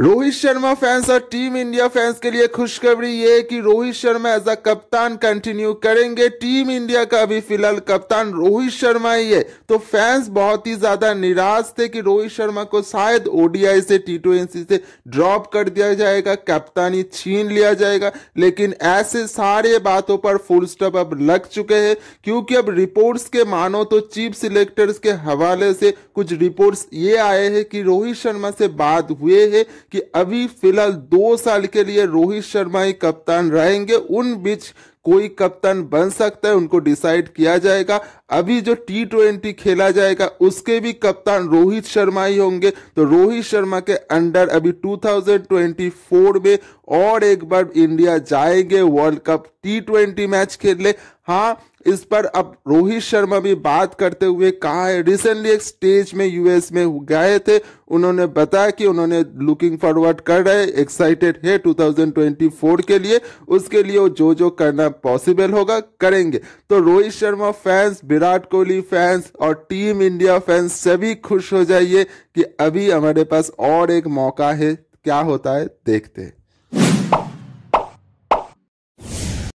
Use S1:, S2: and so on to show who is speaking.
S1: Rohit Sharma fans और team India fans के लिए खुशखबरी ये है कि रोहित शर्मा एज अ कप्तान कंटिन्यू करेंगे टीम इंडिया का अभी फिलहाल कप्तान रोहित शर्मा ही है तो फैंस बहुत ही ज्यादा निराश थे कि रोहित शर्मा को शायद ओडीआई से टी ट्वेंटी से ड्रॉप कर दिया जाएगा कप्तानी छीन लिया जाएगा लेकिन ऐसे सारे बातों पर फुल स्टॉप अब लग चुके हैं क्योंकि अब रिपोर्ट्स के मानो तो चीफ सिलेक्टर्स के हवाले से कुछ रिपोर्ट्स ये आए हैं कि रोहित शर्मा से बात हुए है कि अभी फिलहाल दो साल के लिए रोहित शर्मा ही कप्तान रहेंगे उन बीच कोई कप्तान बन सकता है उनको डिसाइड किया जाएगा अभी जो टी ट्वेंटी खेला जाएगा उसके भी कप्तान रोहित शर्मा ही होंगे तो रोहित शर्मा के अंडर अभी 2024 में और एक बार इंडिया जाएंगे world cup T twenty match ले हाँ इस पर अब रोहित शर्मा भी बात करते हुए कहा है रिसेंटली एक स्टेज में यूएस में गए थे उन्होंने बताया कि उन्होंने लुकिंग फॉरवर्ड कर रहे एक्साइटेड है 2024 के लिए उसके लिए वो जो जो करना पॉसिबल होगा करेंगे तो रोहित शर्मा फैंस विराट कोहली फैंस और टीम इंडिया फैंस सभी खुश हो जाइए कि अभी हमारे पास और एक मौका है क्या होता है देखते हैं